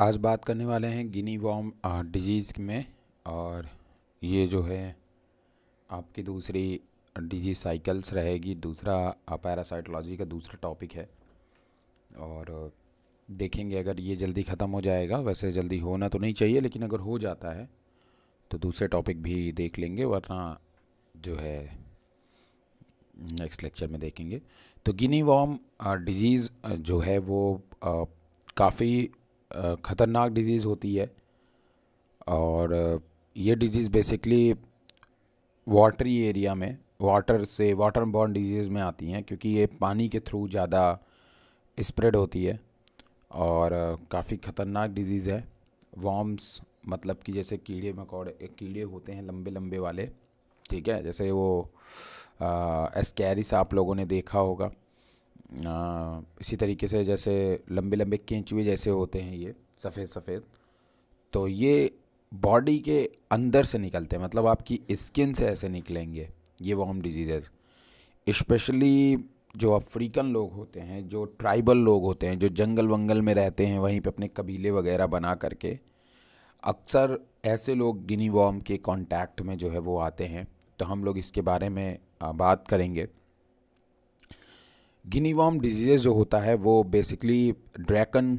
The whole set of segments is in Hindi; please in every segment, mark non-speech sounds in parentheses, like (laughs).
आज बात करने वाले हैं गिनी वॉम डिजीज़ में और ये जो है आपकी दूसरी डिजीज साइकल्स रहेगी दूसरा पैरासाइटोलॉजी का दूसरा टॉपिक है और देखेंगे अगर ये जल्दी ख़त्म हो जाएगा वैसे जल्दी होना तो नहीं चाहिए लेकिन अगर हो जाता है तो दूसरे टॉपिक भी देख लेंगे वरना जो है नेक्स्ट लेक्चर में देखेंगे तो गिनी वॉम डिजीज़ जो है वो काफ़ी ख़तरनाक डिज़ीज़ होती है और ये डिज़ीज़ बेसिकली वाटरी एरिया में वाटर से वाटर बॉर्न डिजीज़ में आती हैं क्योंकि ये पानी के थ्रू ज़्यादा स्प्रेड होती है और काफ़ी ख़तरनाक डिजीज़ है वॉम्स मतलब कि जैसे कीड़े मकोड़े कीड़े होते हैं लंबे लंबे वाले ठीक है जैसे वो एस्कैरिस आप लोगों ने देखा होगा इसी तरीके से जैसे लंबे लंबे केंचुए जैसे होते हैं ये सफ़ेद सफ़ेद तो ये बॉडी के अंदर से निकलते हैं मतलब आपकी स्किन से ऐसे निकलेंगे ये वॉम डिजीज़ इस्पेशली जो अफ्रीकन लोग होते हैं जो ट्राइबल लोग होते हैं जो जंगल वंगल में रहते हैं वहीं पे अपने कबीले वगैरह बना करके अक्सर ऐसे लोग गिनी वॉम के कांटेक्ट में जो है वो आते हैं तो हम लोग इसके बारे में बात करेंगे गिनीवाम डिजीज़ जो होता है वो बेसिकली ड्रैकन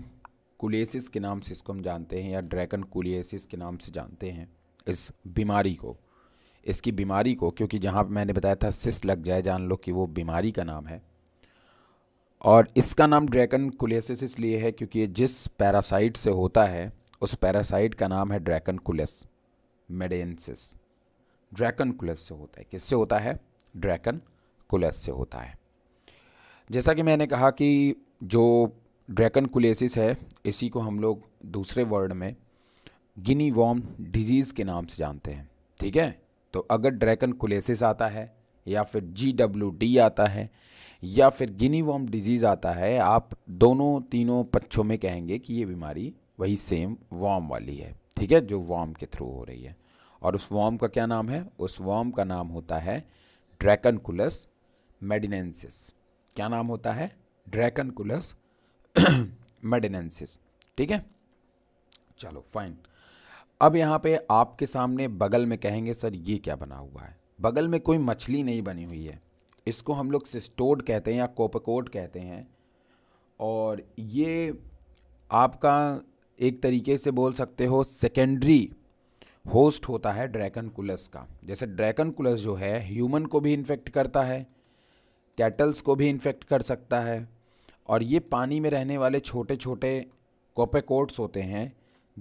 कुलियसिस के नाम से इसको हम जानते हैं या ड्रैकन कुलियसिस के नाम से जानते हैं इस बीमारी को इसकी बीमारी को क्योंकि जहाँ मैंने बताया था सिस लग जाए जान लो कि वो बीमारी का नाम है और इसका नाम ड्रैकन कुलियसिस इसलिए है क्योंकि जिस पैरासाइट से होता है उस पैरासाइट का नाम है ड्रैकन कुलस मेडेंसिस ड्रैकन कुलस से होता है किससे होता है ड्रैकन कुलस से होता है जैसा कि मैंने कहा कि जो ड्रैकन कुलेसिस है इसी को हम लोग दूसरे वर्ड में गिनी वॉम डिजीज़ के नाम से जानते हैं ठीक है तो अगर ड्रैकन कुलेसिस आता है या फिर जी डब्ल्यू डी आता है या फिर गिनी वॉम डिजीज़ आता है आप दोनों तीनों पक्षों में कहेंगे कि ये बीमारी वही सेम वॉम वाली है ठीक है जो वॉम के थ्रू हो रही है और उस वॉम का क्या नाम है उस वॉम का नाम होता है ड्रैकनकुलस मेडिनेंसिस क्या नाम होता है कुलस मेडिनेंसिस ठीक है चलो फाइन अब यहाँ पे आपके सामने बगल में कहेंगे सर ये क्या बना हुआ है बगल में कोई मछली नहीं बनी हुई है इसको हम लोग सिस्टोड कहते हैं या कोपकोट कहते हैं और ये आपका एक तरीके से बोल सकते हो सेकेंडरी होस्ट होता है ड्रैकन कुलस का जैसे ड्रैकन कुलस जो है ह्यूमन को भी इन्फेक्ट करता है कैटल्स को भी इन्फेक्ट कर सकता है और ये पानी में रहने वाले छोटे छोटे कोपेकोट्स होते हैं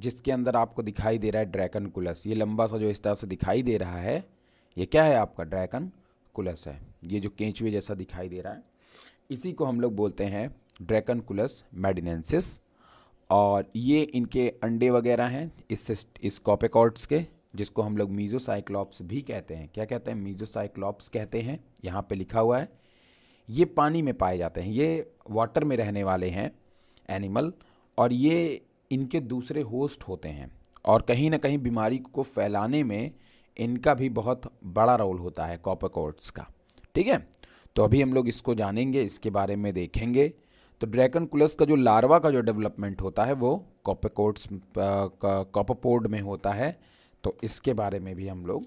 जिसके अंदर आपको दिखाई दे रहा है ड्रैकन कुलस ये लंबा सा जो इस तरह से दिखाई दे रहा है ये क्या है आपका ड्रैकन कुलस है ये जो केंचुए जैसा दिखाई दे रहा है इसी को हम लोग बोलते हैं ड्रैकन कुलस मेडिनेंसिस और ये इनके अंडे वगैरह हैं इस इस कॉपेकॉट्स के जिसको हम लोग मीजोसाइक्लॉप्स भी कहते हैं क्या कहते हैं मीजोसाइक्लॉप्स कहते हैं यहाँ पे लिखा हुआ है ये पानी में पाए जाते हैं ये वाटर में रहने वाले हैं एनिमल और ये इनके दूसरे होस्ट होते हैं और कहीं ना कहीं बीमारी को फैलाने में इनका भी बहुत बड़ा रोल होता है कॉपरकोट्स का ठीक है तो अभी हम लोग इसको जानेंगे इसके बारे में देखेंगे तो ड्रैगन कुलस का जो लार्वा का जो डेवलपमेंट होता है वो कॉपरकोट्स कॉपरपोर्ड में होता है तो इसके बारे में भी हम लोग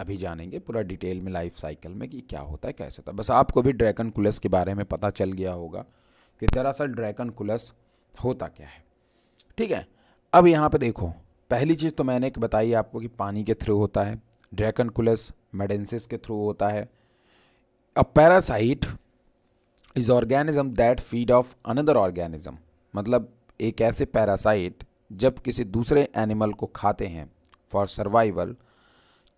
अभी जानेंगे पूरा डिटेल में लाइफ साइकिल में कि क्या होता है कैसे होता है बस आपको भी ड्रैगन कुलस के बारे में पता चल गया होगा कि दरअसल ड्रैगन कुलस होता क्या है ठीक है अब यहाँ पे देखो पहली चीज़ तो मैंने एक बताई आपको कि पानी के थ्रू होता है ड्रैगन कुलस मेडेंसिस के थ्रू होता है a parasite is organism that feed off another organism मतलब एक ऐसे पैरासाइट जब किसी दूसरे एनिमल को खाते हैं फॉर सर्वाइवल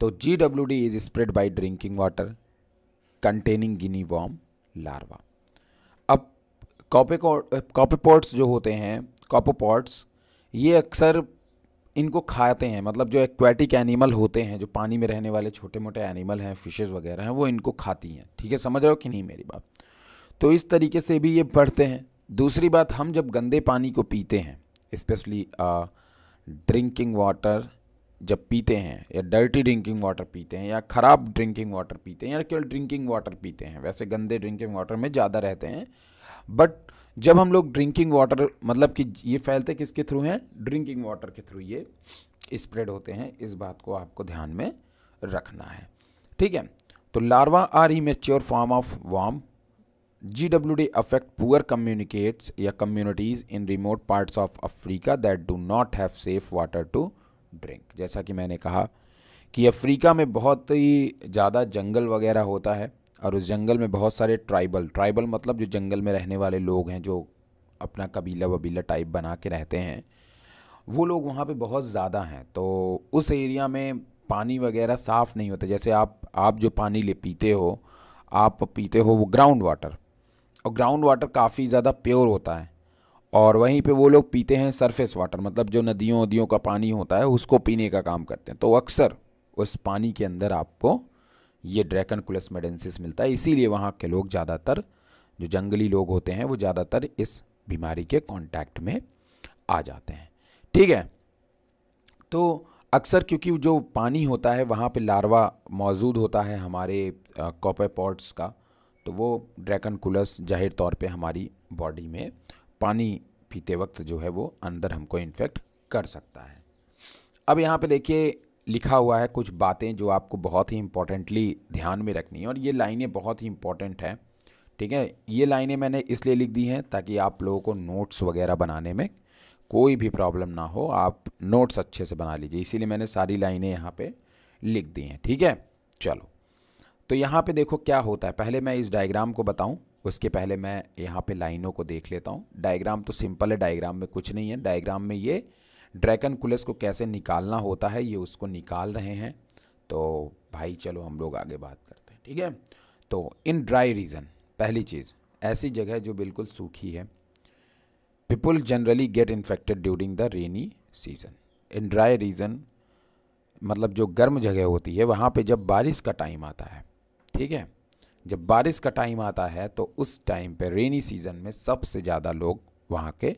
तो G W D is spread by drinking water containing guinea worm larva अब कॉपे कॉपेपोट्स uh, जो होते हैं कॉपोपॉट्स ये अक्सर इनको खाते हैं मतलब जो एक्वेटिक एनिमल होते हैं जो पानी में रहने वाले छोटे मोटे एनिमल हैं फिशेज़ वगैरह हैं वो इनको खाती हैं ठीक है समझ रहे हो कि नहीं मेरी बात तो इस तरीके से भी ये बढ़ते हैं दूसरी बात हम जब गंदे पानी को पीते हैं स्पेशली ड्रिंकिंग वाटर जब पीते हैं या डर्टी ड्रिंकिंग वाटर पीते हैं या ख़राब ड्रिंकिंग वाटर पीते हैं या केवल ड्रिंकिंग वाटर पीते हैं वैसे गंदे ड्रिंकिंग वाटर में ज़्यादा रहते हैं बट जब हम लोग ड्रिंकिंग वाटर मतलब कि ये फैलते किसके थ्रू हैं ड्रिंकिंग वाटर के थ्रू ये स्प्रेड होते हैं इस बात को आपको ध्यान में रखना है ठीक है तो larva are the mature form of worm G W D affect poor communicates या communities in remote parts of Africa that do not have safe water to drink जैसा कि मैंने कहा कि अफ्रीका में बहुत ही ज़्यादा जंगल वगैरह होता है और उस जंगल में बहुत सारे ट्राइबल ट्राइबल मतलब जो जंगल में रहने वाले लोग हैं जो अपना कबीला वबीला टाइप बना के रहते हैं वो लोग वहाँ पे बहुत ज़्यादा हैं तो उस एरिया में पानी वगैरह साफ़ नहीं होता जैसे आप आप जो पानी ले पीते हो आप पीते हो वो ग्राउंड वाटर और ग्राउंड वाटर काफ़ी ज़्यादा प्योर होता है और वहीं पे वो लोग पीते हैं सरफेस वाटर मतलब जो नदियों वदियों का पानी होता है उसको पीने का काम करते हैं तो अक्सर उस पानी के अंदर आपको ये कुलस मेडेंसिस मिलता है इसीलिए वहाँ के लोग ज़्यादातर जो जंगली लोग होते हैं वो ज़्यादातर इस बीमारी के कॉन्टैक्ट में आ जाते हैं ठीक है तो अक्सर क्योंकि जो पानी होता है वहाँ पे लार्वा मौजूद होता है हमारे कॉपे पॉट्स का तो वो कुलस जाहिर तौर पे हमारी बॉडी में पानी पीते वक्त जो है वो अंदर हमको इन्फेक्ट कर सकता है अब यहाँ पे देखिए लिखा हुआ है कुछ बातें जो आपको बहुत ही इम्पोर्टेंटली ध्यान में रखनी है और ये लाइनें बहुत ही इम्पोर्टेंट हैं ठीक है ये लाइनें मैंने इसलिए लिख दी हैं ताकि आप लोगों को नोट्स वगैरह बनाने में कोई भी प्रॉब्लम ना हो आप नोट्स अच्छे से बना लीजिए इसीलिए मैंने सारी लाइनें यहाँ पे लिख दी हैं ठीक है चलो तो यहाँ पे देखो क्या होता है पहले मैं इस डायग्राम को बताऊँ उसके पहले मैं यहाँ पे लाइनों को देख लेता हूँ डायग्राम तो सिंपल है डायग्राम में कुछ नहीं है डायग्राम में ये ड्रैगन कुलस को कैसे निकालना होता है ये उसको निकाल रहे हैं तो भाई चलो हम लोग आगे बात करते हैं ठीक है तो इन ड्राई रीजन पहली चीज़ ऐसी जगह जो बिल्कुल सूखी है people generally get infected during the rainy season in dry region मतलब जो गर्म जगह होती है वहाँ पे जब बारिश का टाइम आता है ठीक है जब बारिश का टाइम आता है तो उस टाइम पे रेनी सीज़न में सबसे ज़्यादा लोग वहाँ के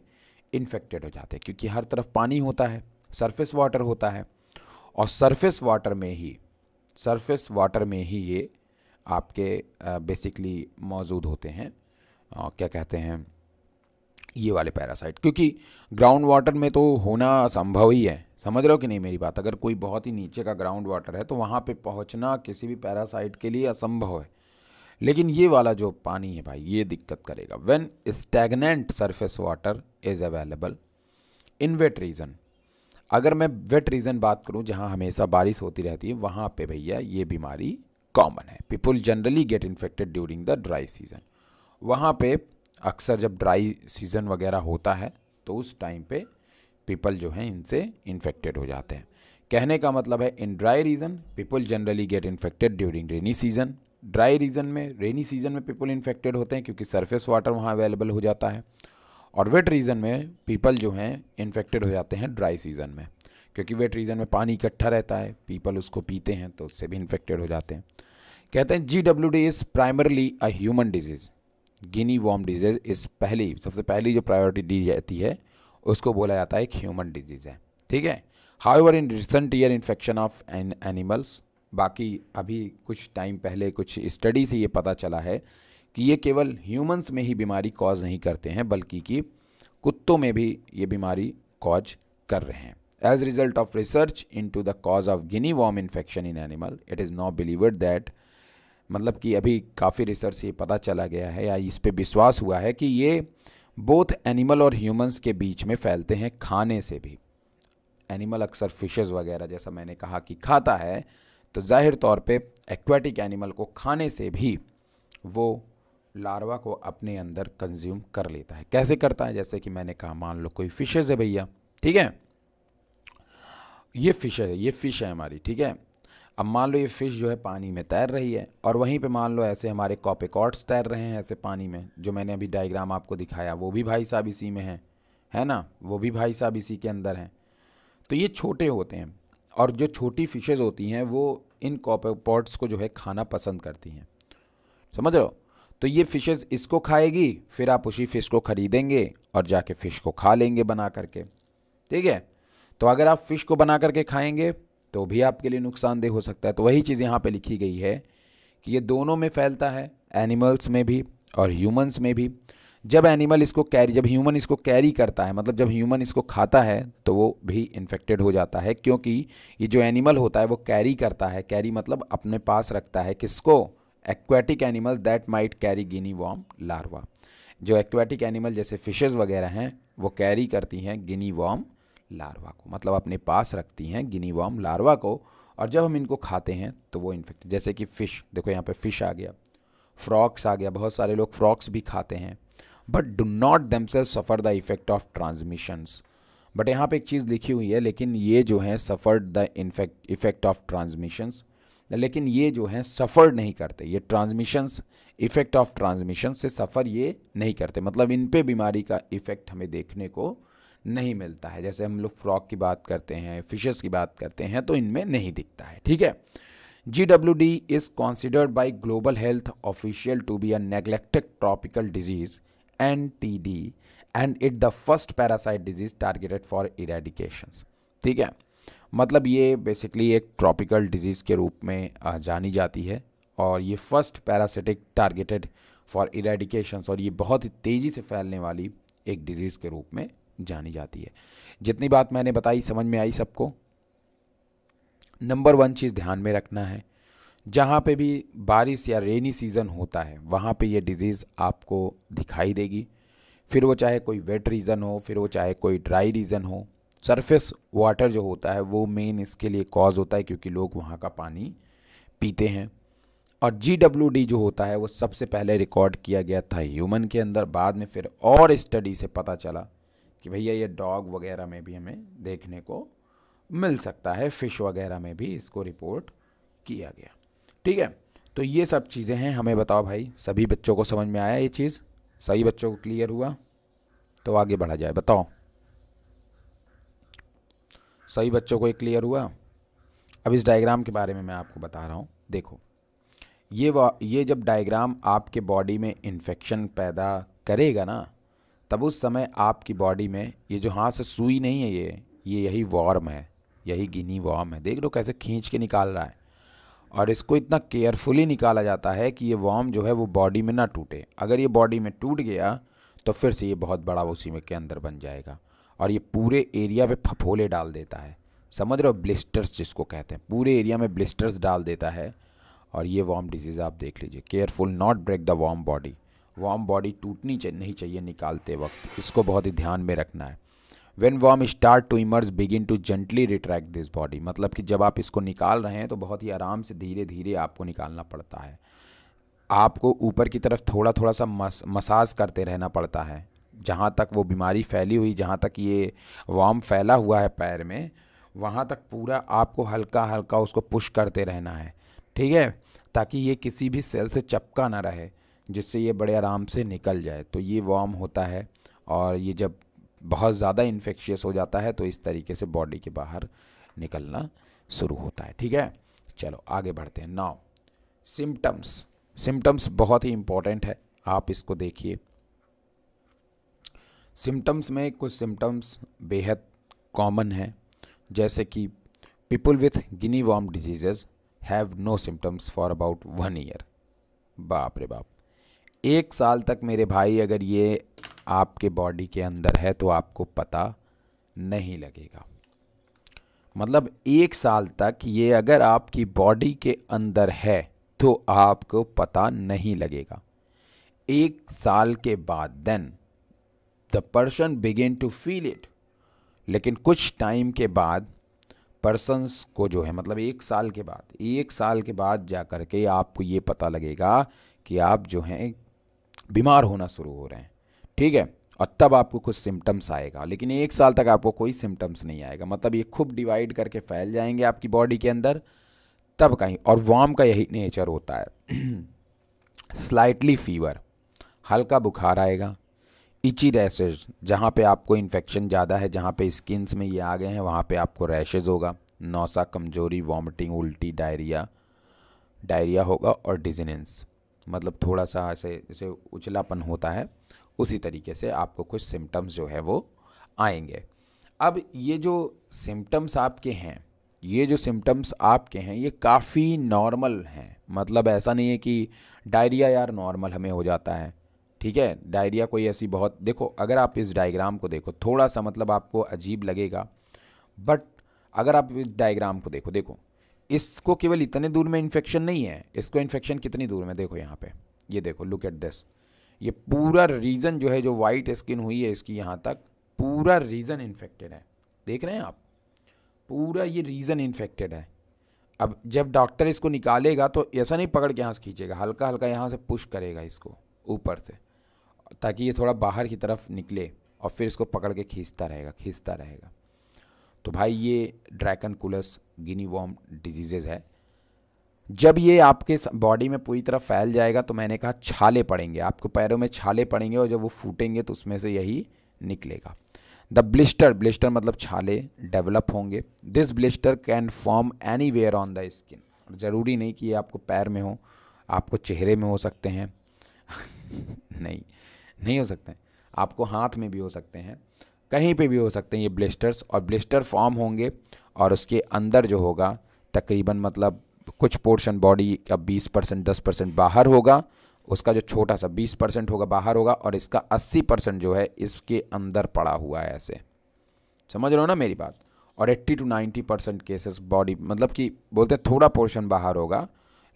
इन्फेक्टेड हो जाते हैं क्योंकि हर तरफ पानी होता है सरफेस वाटर होता है और सरफेस वाटर में ही सरफेस वाटर में ही ये आपके बेसिकली मौजूद होते हैं और क्या कहते हैं ये वाले पैरासाइट क्योंकि ग्राउंड वाटर में तो होना संभव ही है समझ रहे हो कि नहीं मेरी बात अगर कोई बहुत ही नीचे का ग्राउंड वाटर है तो वहाँ पे पहुँचना किसी भी पैरासाइट के लिए असंभव है लेकिन ये वाला जो पानी है भाई ये दिक्कत करेगा when stagnant surface water is available in wet region अगर मैं वेट रीजन बात करूँ जहाँ हमेशा बारिश होती रहती है वहाँ पे भैया ये बीमारी कॉमन है people generally get infected during the dry season वहाँ पे अक्सर जब ड्राई सीज़न वगैरह होता है तो उस टाइम पे पीपल जो हैं इनसे इन्फेक्टेड हो जाते हैं कहने का मतलब है in dry region people generally get infected during rainy season dry region में रेनी सीजन में पीपल इन्फेक्टेड होते हैं क्योंकि सरफेस वाटर वहाँ अवेलेबल हो जाता है और वेट रीजन में पीपल जो हैं इन्फेक्टेड हो जाते हैं ड्राई सीजन में क्योंकि वेट रीजन में पानी इकट्ठा रहता है पीपल उसको पीते हैं तो उससे भी इन्फेक्टेड हो जाते हैं कहते हैं G W D is primarily a human disease guinea worm disease इस पहली सबसे पहली जो प्रायोरिटी दी जाती है उसको बोला जाता है एक ह्यूमन डिजीज़ है ठीक है however in recent year infection of an animals बाकी अभी कुछ टाइम पहले कुछ स्टडी से ये पता चला है कि ये केवल ह्यूमंस में ही बीमारी कॉज नहीं करते हैं बल्कि कि कुत्तों में भी ये बीमारी कॉज कर रहे हैं as result of research into the cause of guinea worm infection in animal it is not believed that मतलब कि अभी काफ़ी रिसर्च से पता चला गया है या इस पर विश्वास हुआ है कि ये बोथ एनिमल और ह्यूमंस के बीच में फैलते हैं खाने से भी एनिमल अक्सर फिशेज वगैरह जैसा मैंने कहा कि खाता है तो ज़ाहिर तौर पे एक्वाटिक एनिमल को खाने से भी वो लार्वा को अपने अंदर कंज्यूम कर लेता है कैसे करता है जैसे कि मैंने कहा मान लो कोई फिशेज़ है भैया ठीक है ये फ़िश है ये फ़िश है हमारी ठीक है अब मान लो ये फ़िश जो है पानी में तैर रही है और वहीं पे मान लो ऐसे हमारे कॉपिकॉट्स तैर रहे हैं ऐसे पानी में जो मैंने अभी डायग्राम आपको दिखाया वो भी भाई साहब इसी में है है ना वो भी भाई साहब इसी के अंदर हैं तो ये छोटे होते हैं और जो छोटी फ़िशेज़ होती हैं वो इन कॉपरपॉट्स को जो है खाना पसंद करती हैं समझ लो तो ये फिशेस इसको खाएगी फिर आप उसी फ़िश को ख़रीदेंगे और जाके फ़िश को खा लेंगे बना करके ठीक है तो अगर आप फ़िश को बना करके खाएंगे तो भी आपके लिए नुकसानदेह हो सकता है तो वही चीज़ यहाँ पे लिखी गई है कि ये दोनों में फैलता है एनिमल्स में भी और ह्यूमंस में भी जब एनिमल इसको कैरी जब ह्यूमन इसको कैरी करता है मतलब जब ह्यूमन इसको खाता है तो वो भी इन्फेक्टेड हो जाता है क्योंकि ये जो एनिमल होता है वो कैरी करता है कैरी मतलब अपने पास रखता है किसको aquatic animal that might carry guinea worm larva जो एक्वेटिक एनिमल जैसे फिशेज वगैरह हैं वो कैरी करती हैं गिनी वॉम लार्वा को मतलब अपने पास रखती हैं गिनी वॉम लार्वा को और जब हम इनको खाते हैं तो वो इन्फेक्ट जैसे कि फ़िश देखो यहाँ पे फ़िश आ गया फ्रॉक्स आ गया बहुत सारे लोग फ्रॉक्स भी खाते हैं but do not say suffer the effect of transmissions but यहाँ पे एक चीज़ लिखी हुई है लेकिन ये जो है suffered the infect effect of transmissions लेकिन ये जो है सफ़र नहीं करते ये ट्रांसमिशंस इफ़ेक्ट ऑफ ट्रांसमिशन से सफ़र ये नहीं करते मतलब इन पे बीमारी का इफ़ेक्ट हमें देखने को नहीं मिलता है जैसे हम लोग फ्रॉक की बात करते हैं फिशेस की बात करते हैं तो इनमें नहीं दिखता है ठीक है G W D is considered by global health official to be a neglected tropical disease NTD and it the first parasite disease targeted for eradications ठीक है मतलब ये बेसिकली एक ट्रॉपिकल डिजीज़ के रूप में जानी जाती है और ये first parasitic targeted for eradications और ये बहुत ही तेज़ी से फैलने वाली एक डिज़ीज़ के रूप में जानी जाती है जितनी बात मैंने बताई समझ में आई सबको नंबर वन चीज़ ध्यान में रखना है जहाँ पे भी बारिश या रेनी सीज़न होता है वहाँ पे ये डिज़ीज़ आपको दिखाई देगी फिर वो चाहे कोई वेट रीज़न हो फिर वो चाहे कोई ड्राई रीज़न हो सरफेस वाटर जो होता है वो मेन इसके लिए कॉज होता है क्योंकि लोग वहाँ का पानी पीते हैं और जी डब्ल्यू डी जो होता है वो सबसे पहले रिकॉर्ड किया गया था ह्यूमन के अंदर बाद में फिर और स्टडी से पता चला कि भैया ये डॉग वगैरह में भी हमें देखने को मिल सकता है फ़िश वगैरह में भी इसको रिपोर्ट किया गया ठीक है तो ये सब चीज़ें हैं हमें बताओ भाई सभी बच्चों को समझ में आया ये चीज़ सही बच्चों को क्लियर हुआ तो आगे बढ़ा जाए बताओ सही बच्चों को ये क्लियर हुआ अब इस डायग्राम के बारे में मैं आपको बता रहा हूँ देखो ये ये जब डायग्राम आपके बॉडी में इन्फेक्शन पैदा करेगा ना तब उस समय आपकी बॉडी में ये जो हाथ से सुई नहीं है ये ये यही वॉर्म है यही गिनी वॉर्म है देख लो कैसे खींच के निकाल रहा है और इसको इतना केयरफुली निकाला जाता है कि ये वॉम जो है वो बॉडी में ना टूटे अगर ये बॉडी में टूट गया तो फिर से ये बहुत बड़ा उसी में के अंदर बन जाएगा और ये पूरे एरिया पे फफोले डाल देता है समझ रहे हो ब्लिस्टर्स जिसको कहते हैं पूरे एरिया में ब्लिस्टर्स डाल देता है और ये वॉम डिजीज़ आप देख लीजिए careful not break the worm body worm body टूटनी नहीं चाहिए निकालते वक्त इसको बहुत ही ध्यान में रखना है when worm start to emerge begin to gently retract this body मतलब कि जब आप इसको निकाल रहे हैं तो बहुत ही आराम से धीरे धीरे आपको निकालना पड़ता है आपको ऊपर की तरफ थोड़ा थोड़ा सा मस, मसाज करते रहना पड़ता है जहाँ तक वो बीमारी फैली हुई जहाँ तक ये वॉम फैला हुआ है पैर में वहाँ तक पूरा आपको हल्का हल्का उसको पुश करते रहना है ठीक है ताकि ये किसी भी सेल से चपका ना रहे जिससे ये बड़े आराम से निकल जाए तो ये वार्म होता है और ये जब बहुत ज़्यादा इन्फेक्शियस हो जाता है तो इस तरीके से बॉडी के बाहर निकलना शुरू होता है ठीक है चलो आगे बढ़ते हैं नाउ सिम्टम्स सिम्टम्स बहुत ही इम्पॉर्टेंट है आप इसको देखिए सिम्टम्स में कुछ सिम्टम्स बेहद कॉमन हैं जैसे कि people with guinea worm diseases have no symptoms for about one year बाप रे बाप एक साल तक मेरे भाई अगर ये आपके बॉडी के अंदर है तो आपको पता नहीं लगेगा मतलब एक साल तक ये अगर आपकी बॉडी के अंदर है तो आपको पता नहीं लगेगा एक साल के बाद then the person began to feel it लेकिन कुछ टाइम के बाद पर्सनस को जो है मतलब एक साल के बाद एक साल के बाद जा कर के आपको ये पता लगेगा कि आप जो हैं बीमार होना शुरू हो रहे हैं ठीक है और तब आपको कुछ सिम्टम्स आएगा लेकिन एक साल तक आपको कोई सिम्टम्स नहीं आएगा मतलब ये खूब डिवाइड करके फैल जाएंगे आपकी बॉडी के अंदर तब कहीं और वार्म का यही नेचर होता है स्लाइटली (clears throat) फीवर हल्का बुखार आएगा इची रैसेज जहाँ पे आपको इन्फेक्शन ज़्यादा है जहाँ पे स्किन्स में ये आ गए हैं वहाँ पे आपको रैशेज होगा नौसा कमजोरी वॉमिटिंग उल्टी डायरिया डायरिया होगा और डिजिनेंस मतलब थोड़ा सा ऐसे जैसे उछलापन होता है उसी तरीके से आपको कुछ सिम्टम्स जो है वो आएंगे अब ये जो सिम्टम्स आपके हैं ये जो सिम्टम्स आपके हैं ये काफ़ी नॉर्मल हैं मतलब ऐसा नहीं है कि डायरिया यार नॉर्मल हमें हो जाता है ठीक है डायरिया कोई ऐसी बहुत देखो अगर आप इस डायग्राम को देखो थोड़ा सा मतलब आपको अजीब लगेगा बट अगर आप इस डायग्राम को देखो देखो इसको केवल इतने दूर में इन्फेक्शन नहीं है इसको इन्फेक्शन कितनी दूर में देखो यहाँ पे ये देखो लुक एट दिस ये पूरा रीज़न जो है जो वाइट स्किन हुई है इसकी यहाँ तक पूरा रीज़न इन्फेक्टेड है देख रहे हैं आप पूरा ये रीज़न इन्फेक्टेड है अब जब डॉक्टर इसको निकालेगा तो ऐसा नहीं पकड़ के यहाँ से खींचेगा हल्का हल्का यहाँ से पुश करेगा इसको ऊपर से ताकि ये थोड़ा बाहर की तरफ निकले और फिर इसको पकड़ के खींचता रहेगा खींचता रहेगा तो भाई ये ड्रैकन कुलस गिनी वॉम डिजीज़ है जब ये आपके बॉडी में पूरी तरह फैल जाएगा तो मैंने कहा छाले पड़ेंगे आपको पैरों में छाले पड़ेंगे और जब वो फूटेंगे तो उसमें से यही निकलेगा द ब्लिस्टर ब्लिस्टर मतलब छाले डेवलप होंगे this blister can form anywhere on the skin और ज़रूरी नहीं कि ये आपको पैर में हो आपको चेहरे में हो सकते हैं (laughs) नहीं नहीं हो सकते हैं आपको हाथ में भी हो सकते हैं कहीं पे भी हो सकते हैं ये ब्लिस्टर्स और ब्लिस्टर फॉर्म होंगे और उसके अंदर जो होगा तकरीबन मतलब कुछ पोर्शन बॉडी का 20 परसेंट दस परसेंट बाहर होगा उसका जो छोटा सा 20 परसेंट होगा बाहर होगा और इसका 80 परसेंट जो है इसके अंदर पड़ा हुआ है ऐसे समझ रहे हो ना मेरी बात और 80 टू 90 परसेंट केसेस बॉडी मतलब कि बोलते हैं थोड़ा पोर्शन बाहर होगा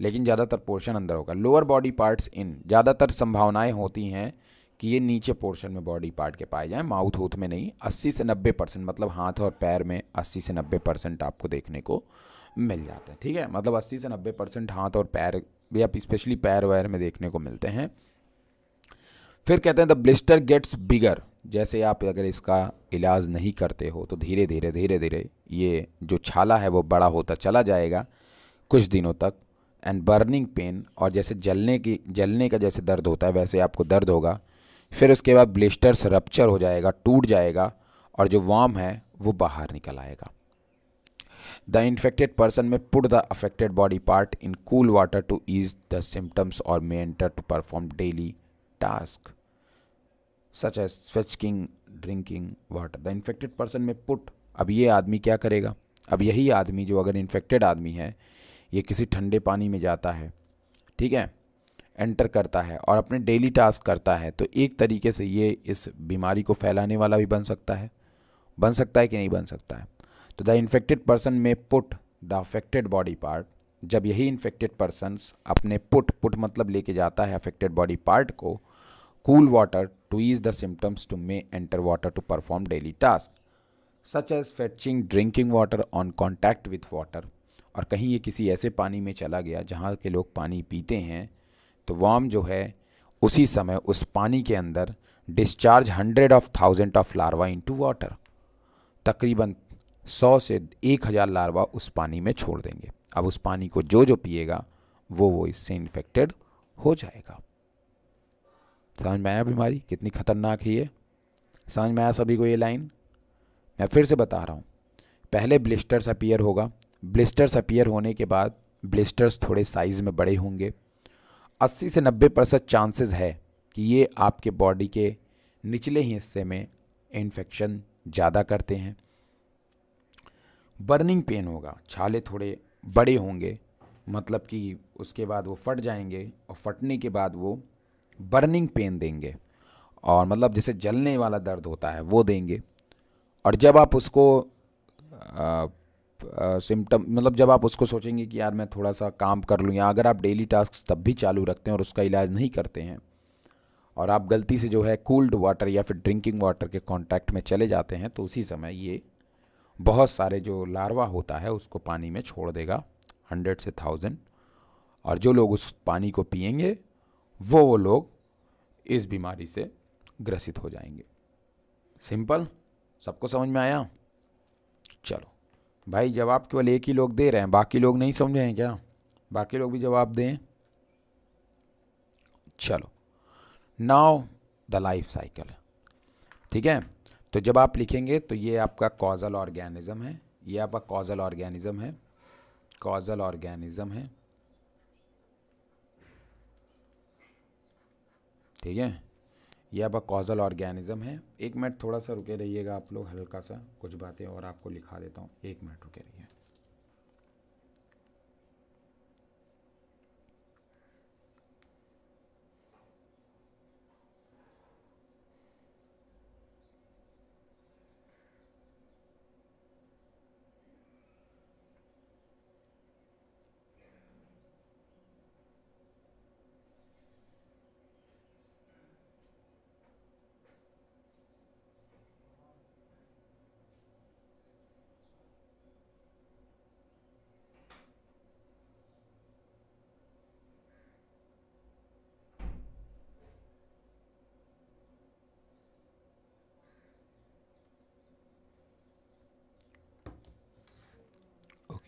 लेकिन ज़्यादातर पोर्शन अंदर होगा लोअर बॉडी पार्ट्स इन ज़्यादातर संभावनाएँ होती हैं कि ये नीचे पोर्शन में बॉडी पार्ट के पाए जाएँ माउथ हूथ में नहीं अस्सी से नब्बे परसेंट मतलब हाथ और पैर में अस्सी से नब्बे परसेंट आपको देखने को मिल जाते हैं ठीक है मतलब अस्सी से नब्बे परसेंट हाथ और पैर या स्पेशली पैर वैर में देखने को मिलते हैं फिर कहते हैं द ब्लिस्टर गेट्स बिगर जैसे आप अगर इसका इलाज नहीं करते हो तो धीरे धीरे धीरे धीरे ये जो छाला है वो बड़ा होता चला जाएगा कुछ दिनों तक एंड बर्निंग पेन और जैसे जलने की जलने का जैसे दर्द होता है वैसे आपको दर्द होगा फिर उसके बाद ब्लिस्टर्स रप्चर हो जाएगा टूट जाएगा और जो वाम है वो बाहर निकल आएगा the infected person may put the affected body part in cool water to ease the symptoms और may enter to perform daily task such as fetching drinking water the infected person may put अब ये आदमी क्या करेगा अब यही आदमी जो अगर इन्फेक्टेड आदमी है ये किसी ठंडे पानी में जाता है ठीक है एंटर करता है और अपने डेली टास्क करता है तो एक तरीके से ये इस बीमारी को फैलाने वाला भी बन सकता है बन सकता है कि नहीं बन सकता है तो the infected person may put the affected body part जब यही इन्फेक्टेड पर्सन अपने पुट पुट मतलब लेके जाता है अफेक्टेड बॉडी पार्ट को cool water to ease the symptoms to may enter water to perform daily task such as fetching drinking water on contact with water और कहीं ये किसी ऐसे पानी में चला गया जहाँ के लोग पानी पीते हैं तो वाम जो है उसी समय उस पानी के अंदर discharge hundred of thousand of larva into water तकरीबन सौ से एक हज़ार लार्वा उस पानी में छोड़ देंगे अब उस पानी को जो जो पिएगा वो वो इससे इन्फेक्टेड हो जाएगा समझ में आया बीमारी कितनी ख़तरनाक है ये समझ में आया सभी को ये लाइन मैं फिर से बता रहा हूँ पहले ब्लिस्टर्स अपीयर होगा ब्लिस्टर्स अपीयर होने के बाद ब्लिस्टर्स थोड़े साइज़ में बड़े होंगे 80 से 90 परसेंट चांसेस है कि ये आपके बॉडी के निचले ही हिस्से में इन्फेक्शन ज़्यादा करते हैं बर्निंग पेन होगा छाले थोड़े बड़े होंगे मतलब कि उसके बाद वो फट जाएंगे और फटने के बाद वो बर्निंग पेन देंगे और मतलब जैसे जलने वाला दर्द होता है वो देंगे और जब आप उसको सिम्टम मतलब जब आप उसको सोचेंगे कि यार मैं थोड़ा सा काम कर लूँ या अगर आप डेली टास्क तब भी चालू रखते हैं और उसका इलाज नहीं करते हैं और आप गलती से जो है कूल्ड वाटर या फिर ड्रिंकिंग वाटर के कॉन्टैक्ट में चले जाते हैं तो उसी समय ये बहुत सारे जो लार्वा होता है उसको पानी में छोड़ देगा हंड्रेड से थाउजेंड और जो लोग उस पानी को पियेंगे वो वो लोग इस बीमारी से ग्रसित हो जाएंगे सिंपल सबको समझ में आया चलो भाई जवाब केवल एक ही लोग दे रहे हैं बाकी लोग नहीं समझे हैं क्या बाकी लोग भी जवाब दें चलो नाउ द लाइफ साइकिल ठीक है तो जब आप लिखेंगे तो ये आपका कॉजल ऑर्गेनिज्म है ये आपका कॉजल ऑर्गेनिज्म है कॉजल ऑर्गेनिज्म है ठीक है यह आपका कॉजल ऑर्गेनिज्म है एक मिनट थोड़ा सा रुके रहिएगा आप लोग हल्का सा कुछ बातें और आपको लिखा देता हूँ एक मिनट रुके रहिए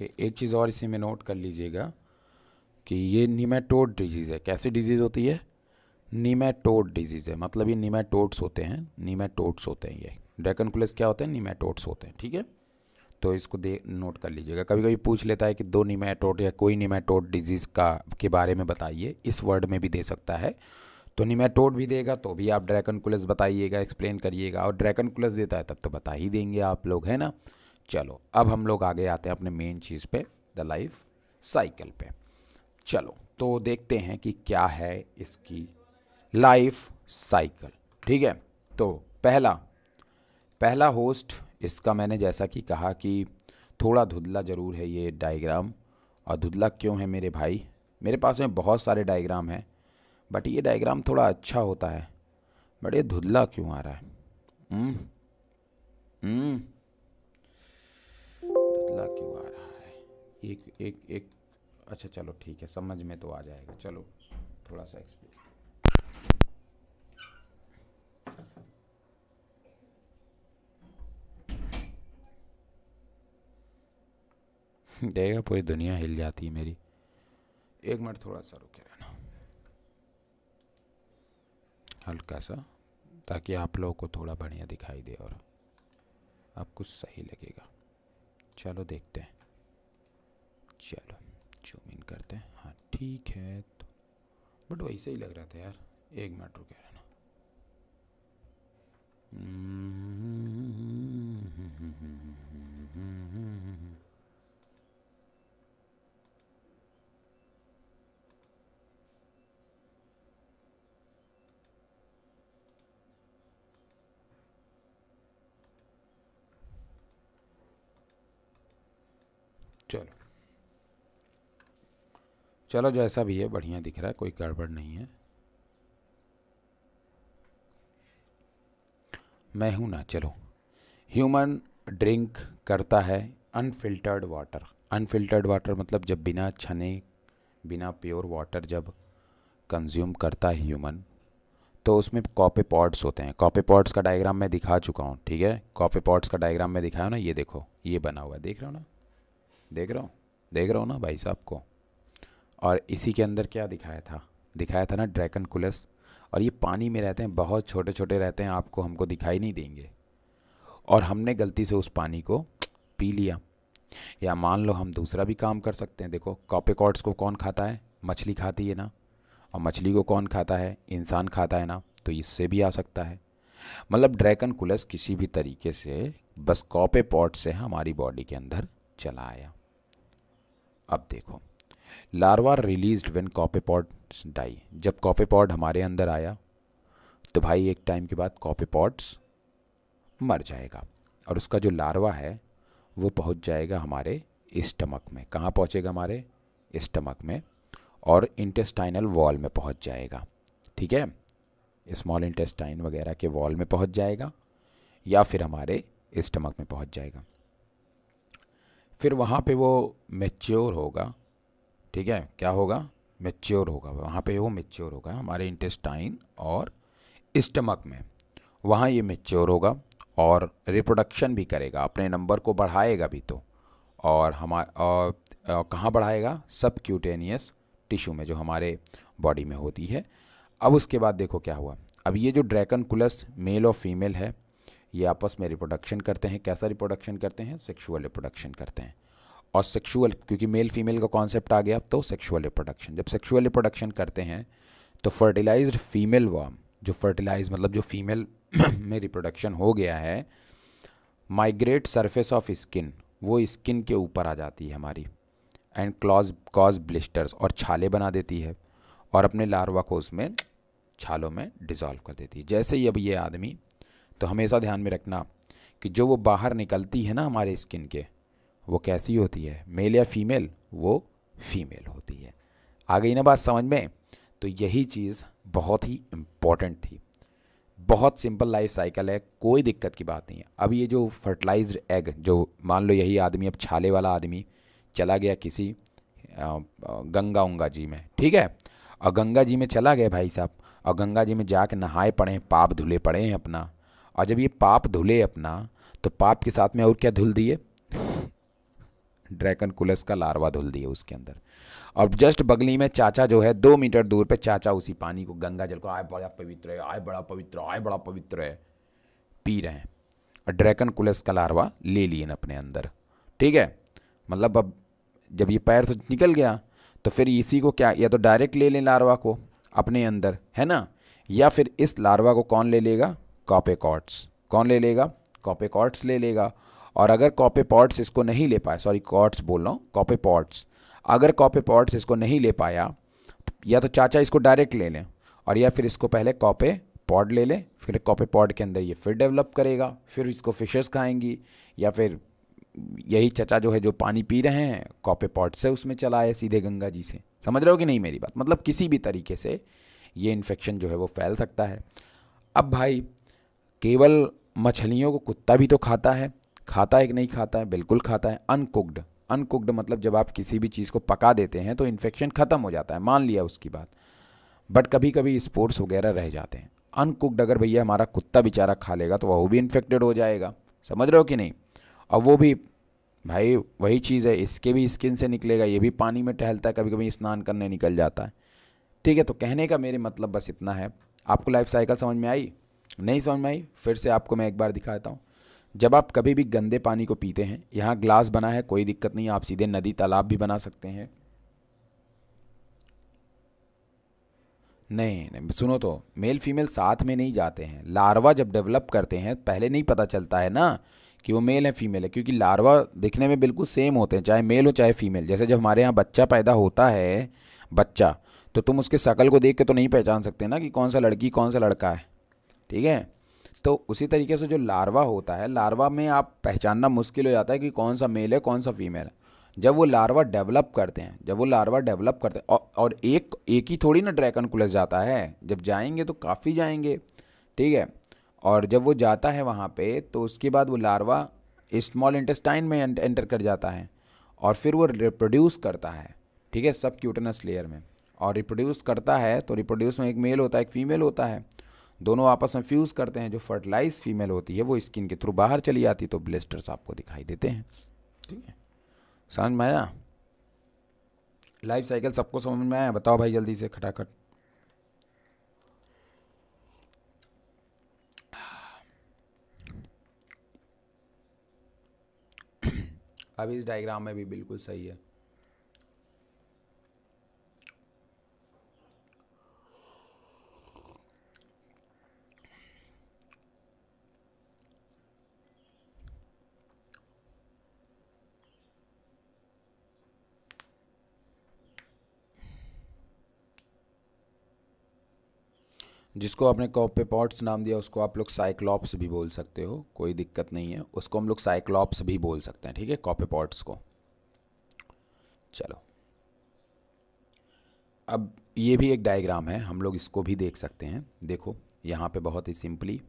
एक चीज़ और इसी में नोट कर लीजिएगा कि ये निमेटोड डिजीज़ है कैसी डिजीज़ होती है निमेटोड डिजीज़ है मतलब ये निमेटोड्स होते हैं निमेटोड्स होते हैं ये कुलस क्या होते हैं निमेटोड्स होते हैं ठीक है तो इसको दे नोट कर लीजिएगा कभी कभी पूछ लेता है कि दो निमेटोड या कोई निमेटोड डिजीज़ का के बारे में बताइए इस वर्ड में भी दे सकता है तो निमेटोड भी देगा तो भी आप कुलस बताइएगा एक्सप्लेन करिएगा और कुलस देता है तब तो बता ही देंगे आप लोग है ना चलो अब हम लोग आगे आते हैं अपने मेन चीज़ पे द लाइफ साइकिल पे चलो तो देखते हैं कि क्या है इसकी लाइफ साइकिल ठीक है तो पहला पहला होस्ट इसका मैंने जैसा कि कहा कि थोड़ा धुंधला ज़रूर है ये डायग्राम और धुंधला क्यों है मेरे भाई मेरे पास में बहुत सारे डायग्राम हैं बट ये डायग्राम थोड़ा अच्छा होता है बट ये धुंधला क्यों आ रहा है हुँ? हम्म, हुँ? हम्म। मसला क्यों आ रहा है एक एक एक अच्छा चलो ठीक है समझ में तो आ जाएगा चलो थोड़ा सा एक्सप्लेन (laughs) देखा पूरी दुनिया हिल जाती है मेरी एक मिनट थोड़ा सा रुके रहना हल्का सा ताकि आप लोगों को थोड़ा बढ़िया दिखाई दे और आपको सही लगेगा चलो देखते हैं चलो जूम इन करते हैं हाँ ठीक है तो बट वैसे ही लग रहा था यार एक मिनट रुके रहना हम्म चलो जैसा भी है बढ़िया दिख रहा है कोई गड़बड़ नहीं है मैं हूँ ना चलो ह्यूमन ड्रिंक करता है अनफिल्टर्ड वाटर अनफिल्टर्ड वाटर मतलब जब बिना छने बिना प्योर वाटर जब कंज्यूम करता है ह्यूमन तो उसमें कॉपी पॉड्स होते हैं कॉपी पॉड्स का डायग्राम मैं दिखा चुका हूँ ठीक है कॉपी पॉड्स का डायग्राम मैं दिखाया ना ये देखो ये बना हुआ है देख रहे हो ना देख रहा हूँ देख रहा हूँ ना भाई साहब को और इसी के अंदर क्या दिखाया था दिखाया था ना ड्रैकन कुलस और ये पानी में रहते हैं बहुत छोटे छोटे रहते हैं आपको हमको दिखाई नहीं देंगे और हमने गलती से उस पानी को पी लिया या मान लो हम दूसरा भी काम कर सकते हैं देखो कॉपेकॉट्स को कौन खाता है मछली खाती है ना और मछली को कौन खाता है इंसान खाता है ना तो इससे भी आ सकता है मतलब ड्रैकन कुलस किसी भी तरीके से बस कॉपे पॉट से हमारी बॉडी के अंदर चला आया अब देखो larva release released when die जब कॉपेपॉड हमारे अंदर आया तो भाई एक टाइम के बाद कॉपेपॉड्स मर जाएगा और उसका जो लार्वा है वो पहुंच जाएगा हमारे स्टमक में कहाँ पहुँचेगा हमारे स्टमक में और इंटेस्टाइनल वॉल में पहुंच जाएगा ठीक है स्मॉल इंटेस्टाइन वगैरह के वॉल में पहुंच जाएगा या फिर हमारे स्टमक में पहुंच जाएगा फिर वहाँ पे वो मेच्योर होगा ठीक है क्या होगा मेच्योर होगा वहाँ पे वो मेच्योर होगा हमारे इंटेस्टाइन और स्टमक में वहाँ ये मेच्योर होगा और रिप्रोडक्शन भी करेगा अपने नंबर को बढ़ाएगा भी तो और हमारा कहाँ बढ़ाएगा सब क्यूटेनियस टिश्यू में जो हमारे बॉडी में होती है अब उसके बाद देखो क्या हुआ अब ये जो ड्रैकन कुलस मेल और फीमेल है ये आपस में रिप्रोडक्शन करते हैं कैसा रिप्रोडक्शन करते हैं सेक्सुअल रिप्रोडक्शन करते हैं और सेक्सुअल क्योंकि मेल फीमेल का कॉन्सेप्ट आ गया अब तो सेक्सुअल रिप्रोडक्शन जब सेक्सुअल रिप्रोडक्शन करते हैं तो फर्टिलाइज फीमेल वार्म जो फर्टिलाइज मतलब जो फीमेल (coughs) में रिप्रोडक्शन हो गया है माइग्रेट सरफेस ऑफ स्किन वो स्किन के ऊपर आ जाती है हमारी एंड क्लॉज कॉज ब्लिस्टर्स और छाले बना देती है और अपने लार्वा को उसमें छालों में डिज़ोल्व कर देती है जैसे ही अब ये आदमी तो हमेशा ध्यान में रखना कि जो वो बाहर निकलती है ना हमारे स्किन के वो कैसी होती है मेल या फीमेल वो फीमेल होती है आ गई ना बात समझ में तो यही चीज़ बहुत ही इम्पॉर्टेंट थी बहुत सिंपल लाइफ साइकिल है कोई दिक्कत की बात नहीं है अब ये जो फर्टिलाइज एग जो मान लो यही आदमी अब छाले वाला आदमी चला गया किसी गंगा उंगा जी में ठीक है और गंगा जी में चला गया भाई साहब और गंगा जी में जा कर नहाए पड़े पाप धुले पड़े हैं अपना और जब ये पाप धुले अपना तो पाप के साथ में और क्या धुल दिए ड्रैकन कुलस का लार्वा धुल दिए उसके अंदर और जस्ट बगली में चाचा जो है दो मीटर दूर पे चाचा उसी पानी को गंगा जल को आए बड़ा पवित्र है आए बड़ा पवित्र आए बड़ा पवित्र है पी रहे हैं और ड्रैकन कुलस का लार्वा ले लिए अपने अंदर ठीक है मतलब अब जब ये पैर से निकल गया तो फिर इसी को क्या या तो डायरेक्ट ले लें लार्वा को अपने अंदर है ना या फिर इस लार्वा को कौन ले लेगा कॉपेकॉट्स कौन ले लेगा कॉपेकॉट्स ले लेगा ले ले और अगर कॉपे पॉट्स इसको नहीं ले पाए सॉरी कॉट्स बोल रहा हूँ कॉपे पॉट्स अगर कॉपे पॉट्स इसको नहीं ले पाया या तो चाचा इसको डायरेक्ट ले लें और या फिर इसको पहले कॉपे पॉड ले लें फिर कॉपे पॉड के अंदर ये फिर डेवलप करेगा फिर इसको फिशेस खाएंगी या फिर यही चचा जो है जो पानी पी रहे हैं कॉपे पॉट से उसमें चला है सीधे गंगा जी से समझ रहे हो कि नहीं मेरी बात मतलब किसी भी तरीके से ये इन्फेक्शन जो है वो फैल सकता है अब भाई केवल मछलियों को कुत्ता भी तो खाता है खाता है कि नहीं खाता है बिल्कुल खाता है अनकुकड अनकुकड मतलब जब आप किसी भी चीज़ को पका देते हैं तो इन्फेक्शन ख़त्म हो जाता है मान लिया उसकी बात बट कभी कभी स्पोर्ट्स वगैरह रह जाते हैं अनकुकड अगर भैया हमारा कुत्ता बेचारा खा लेगा तो वह भी इन्फेक्टेड हो जाएगा समझ रहे हो कि नहीं और वो भी भाई वही चीज़ है इसके भी स्किन से निकलेगा ये भी पानी में टहलता है कभी कभी स्नान करने निकल जाता है ठीक है तो कहने का मेरे मतलब बस इतना है आपको लाइफ साइकिल समझ में आई नहीं समझ में आई फिर से आपको मैं एक बार दिखाता हूँ जब आप कभी भी गंदे पानी को पीते हैं यहाँ ग्लास बना है कोई दिक्कत नहीं आप सीधे नदी तालाब भी बना सकते हैं नहीं नहीं सुनो तो मेल फीमेल साथ में नहीं जाते हैं लार्वा जब डेवलप करते हैं पहले नहीं पता चलता है ना कि वो मेल है फीमेल है क्योंकि लार्वा दिखने में बिल्कुल सेम होते हैं चाहे मेल हो चाहे फीमेल जैसे जब हमारे यहाँ बच्चा पैदा होता है बच्चा तो तुम उसके शकल को देख के तो नहीं पहचान सकते ना कि कौन सा लड़की कौन सा लड़का है ठीक है तो उसी तरीके से जो लार्वा होता है लार्वा में आप पहचानना मुश्किल हो जाता है कि कौन सा मेल है कौन सा फीमेल है जब वो लार्वा डेवलप करते हैं जब वो लार्वा डेवलप करते हैं और, और एक एक ही थोड़ी ना ड्रैगन कुलस जाता है जब जाएंगे तो काफ़ी जाएंगे ठीक है और जब वो जाता है वहाँ पे तो उसके बाद वो लार्वा स्मॉल इंटेस्टाइन में एंटर कर जाता है और फिर वो रिप्रोड्यूस करता है ठीक है सब क्यूटनस लेयर में और रिप्रोड्यूस करता है तो रिप्रोड्यूस में एक मेल होता है एक फीमेल होता है दोनों आपस में फ्यूज़ करते हैं जो फर्टिलाइज फीमेल होती है वो स्किन के थ्रू बाहर चली जाती तो ब्लिस्टर्स आपको दिखाई देते हैं ठीक है समझ में आया लाइफ साइकिल सबको समझ में आया बताओ भाई जल्दी से खटाखट अब इस डायग्राम में भी बिल्कुल सही है जिसको आपने कॉपेपॉट्स नाम दिया उसको आप लोग साइक्लॉप्स भी बोल सकते हो कोई दिक्कत नहीं है उसको हम लोग साइक्लॉप्स भी बोल सकते हैं ठीक है कॉपेपॉट्स को चलो अब ये भी एक डायग्राम है हम लोग इसको भी देख सकते हैं देखो यहाँ पे बहुत ही सिंपली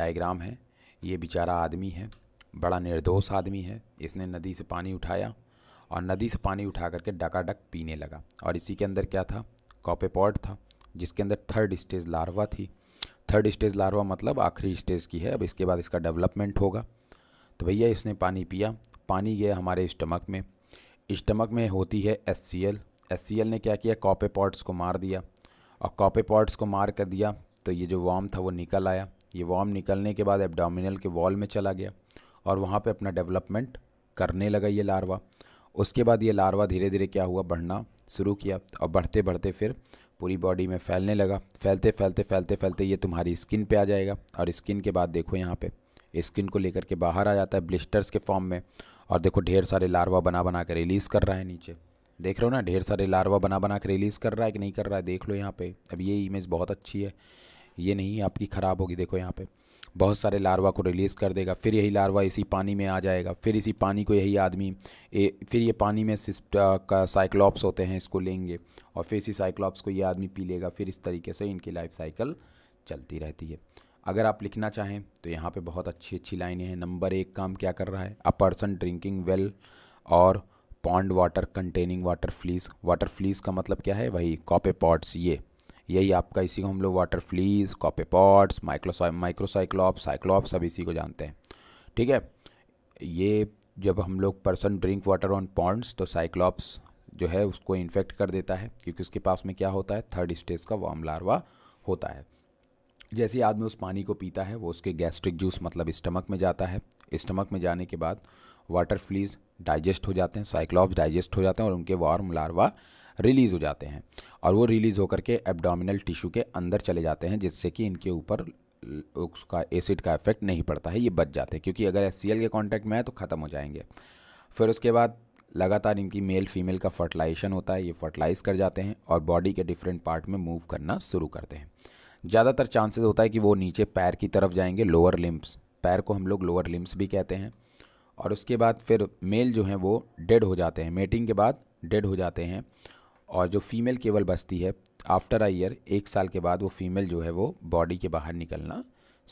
डायग्राम है ये बेचारा आदमी है बड़ा निर्दोष आदमी है इसने नदी से पानी उठाया और नदी से पानी उठा करके डकाडक पीने लगा और इसी के अंदर क्या था कॉपे पॉट था जिसके अंदर थर्ड स्टेज लार्वा थी थर्ड स्टेज लार्वा मतलब आखिरी स्टेज की है अब इसके बाद इसका डेवलपमेंट होगा तो भैया इसने पानी पिया पानी गया हमारे स्टमक में स्टमक में होती है S C L S C L ने क्या किया कॉपे पॉट्स को मार दिया और कॉपे पॉट्स को मार कर दिया तो ये जो वॉम था वो निकल आया ये वॉम निकलने के बाद एबडामिनल के वॉल में चला गया और वहाँ पे अपना डेवलपमेंट करने लगा ये लार्वा उसके बाद ये लार्वा धीरे धीरे क्या हुआ बढ़ना शुरू किया और बढ़ते बढ़ते फिर पूरी बॉडी में फैलने लगा फैलते फैलते फैलते फैलते ये तुम्हारी स्किन पे आ जाएगा और स्किन के बाद देखो यहाँ पे स्किन को लेकर के बाहर आ जाता है ब्लिस्टर्स के फॉर्म में और देखो ढेर सारे लार्वा बना बना के रिलीज़ कर रहा है नीचे देख रहे हो ना ढेर सारे लार्वा बना बना के रिलीज़ कर रहा है कि नहीं कर रहा है देख लो यहाँ पे अब ये इमेज बहुत अच्छी है ये नहीं आपकी ख़राब होगी देखो यहाँ पर बहुत सारे लार्वा को रिलीज़ कर देगा फिर यही लार्वा इसी पानी में आ जाएगा फिर इसी पानी को यही आदमी फिर ये पानी में का साइक्लॉप्स होते हैं इसको लेंगे और फिर इसी साइक्लॉप्स को ये आदमी पी लेगा फिर इस तरीके से इनकी लाइफ साइकिल चलती रहती है अगर आप लिखना चाहें तो यहाँ पे बहुत अच्छी अच्छी लाइनें हैं नंबर एक काम क्या कर रहा है अ पर्सन ड्रिंकिंग वेल और pond water containing water fleas water fleas का मतलब क्या है वही कॉपे पॉट्स ये यही आपका इसी को हम लोग वाटर फ्लीज कॉपेपॉट्स माइक्रोसा माइक्रोसाइक्लॉप साइक्लॉप सब इसी को जानते हैं ठीक है ये जब हम लोग person drink water on ponds तो साइक्लॉप्स जो है उसको इन्फेक्ट कर देता है क्योंकि उसके पास में क्या होता है थर्ड स्टेज का वाम लार्वा होता है जैसे आदमी उस पानी को पीता है वो उसके गैस्ट्रिक जूस मतलब स्टमक में जाता है स्टमक में जाने के बाद वाटर फ्लीज डाइजेस्ट हो जाते हैं साइक्लॉप्स डाइजेस्ट हो जाते हैं और उनके वार्म लार्वा रिलीज़ हो जाते हैं और वो रिलीज़ होकर के एबडामिनल टिश्यू के अंदर चले जाते हैं जिससे कि इनके ऊपर उसका एसिड का इफेक्ट नहीं पड़ता है ये बच जाते हैं क्योंकि अगर एस के कॉन्टैक्ट में है तो ख़त्म हो जाएंगे फिर उसके बाद लगातार इनकी मेल फीमेल का फर्टिलाइजेशन होता है ये फर्टिलाइज़ कर जाते हैं और बॉडी के डिफरेंट पार्ट में मूव करना शुरू करते हैं ज़्यादातर चांसेस होता है कि वो नीचे पैर की तरफ जाएंगे लोअर लिम्ब्स पैर को हम लोग लोअर लिम्ब्स भी कहते हैं और उसके बाद फिर मेल जो हैं वो डेड हो जाते हैं मेटिंग के बाद डेड हो जाते हैं और जो फीमेल केवल बचती है आफ्टर अ ईयर एक साल के बाद वो फीमेल जो है वो बॉडी के बाहर निकलना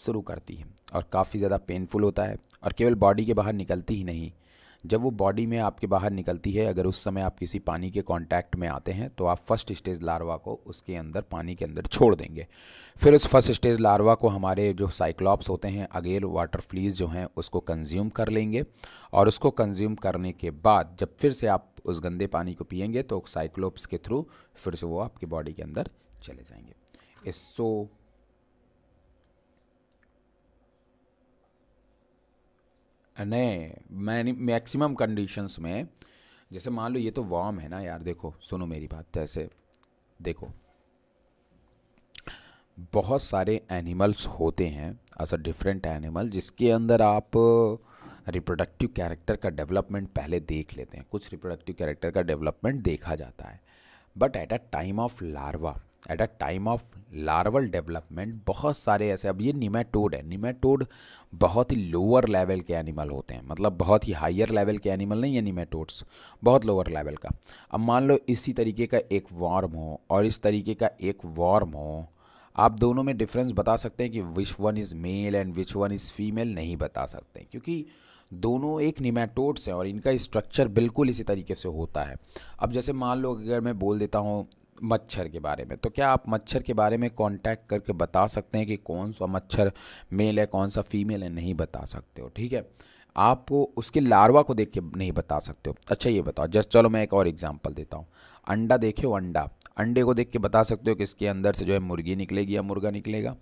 शुरू करती है और काफ़ी ज़्यादा पेनफुल होता है और केवल बॉडी के बाहर निकलती ही नहीं जब वो बॉडी में आपके बाहर निकलती है अगर उस समय आप किसी पानी के कांटेक्ट में आते हैं तो आप फर्स्ट स्टेज लार्वा को उसके अंदर पानी के अंदर छोड़ देंगे फिर उस फर्स्ट स्टेज लार्वा को हमारे जो साइक्लॉप्स होते हैं अगेल वाटर फ्लीज जो हैं उसको कंज्यूम कर लेंगे और उसको कंज्यूम करने के बाद जब फिर से आप उस गंदे पानी को पियेंगे तो साइक्लोप्स के थ्रू फिर से वो आपकी बॉडी के अंदर चले जाएंगे इस सो नहीं मैं मैक्सिमम कंडीशंस में जैसे मान लो ये तो वार्म है ना यार देखो सुनो मेरी बात ऐसे देखो बहुत सारे एनिमल्स होते हैं ऐसा डिफरेंट एनिमल जिसके अंदर आप रिप्रोडक्टिव कैरेक्टर का डेवलपमेंट पहले देख लेते हैं कुछ रिप्रोडक्टिव कैरेक्टर का डेवलपमेंट देखा जाता है but at a time of larva at a time of larval development बहुत सारे ऐसे अब ये निमेटोड है निमेटोड बहुत ही लोअर लेवल के एनिमल होते हैं मतलब बहुत ही हायर लेवल के एनिमल नहीं है निमेटोड्स बहुत लोअर लेवल का अब मान लो इसी तरीके का एक वार्म हो और इस तरीके का एक वार्म हो आप दोनों में डिफरेंस बता सकते हैं कि which one is male and which one is female नहीं बता सकते क्योंकि दोनों एक निमेटोड्स हैं और इनका स्ट्रक्चर बिल्कुल इसी तरीके से होता है अब जैसे मान लो अगर मैं बोल देता हूँ मच्छर के बारे में तो क्या आप मच्छर के बारे में कांटेक्ट करके बता सकते हैं कि कौन सा मच्छर मेल है कौन सा फीमेल है नहीं बता सकते हो ठीक है आपको उसके लार्वा को देख के नहीं बता सकते हो अच्छा ये बताओ जस्ट चलो मैं एक और एग्जांपल देता हूँ अंडा देखे हो अंडा अंडे को देख के बता सकते हो कि इसके अंदर से जो है मुर्गी निकलेगी या मुर्गा निकलेगा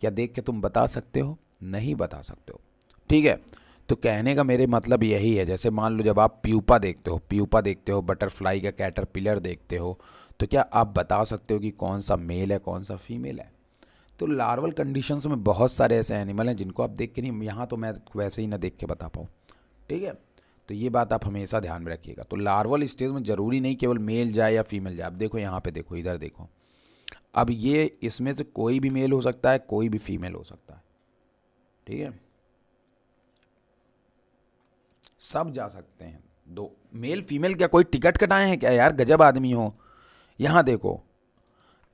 क्या देख के तुम बता सकते हो नहीं बता सकते हो ठीक है तो कहने का मेरे मतलब यही है जैसे मान लो जब आप प्यूपा देखते हो प्यूपा देखते हो बटरफ्लाई का कैटरपिलर देखते हो तो क्या आप बता सकते हो कि कौन सा मेल है कौन सा फीमेल है तो लार्वल कंडीशंस में बहुत सारे ऐसे एनिमल हैं जिनको आप देख के नहीं यहाँ तो मैं वैसे ही ना देख के बता पाऊँ ठीक है तो ये बात आप हमेशा ध्यान में रखिएगा तो लार्वल स्टेज में ज़रूरी नहीं केवल मेल जाए या फीमेल जाए आप देखो यहाँ पे देखो इधर देखो अब ये इसमें से कोई भी मेल हो सकता है कोई भी फीमेल हो सकता है ठीक है सब जा सकते हैं दो मेल फीमेल क्या कोई टिकट कटाए हैं क्या यार गजब आदमी हो यहाँ देखो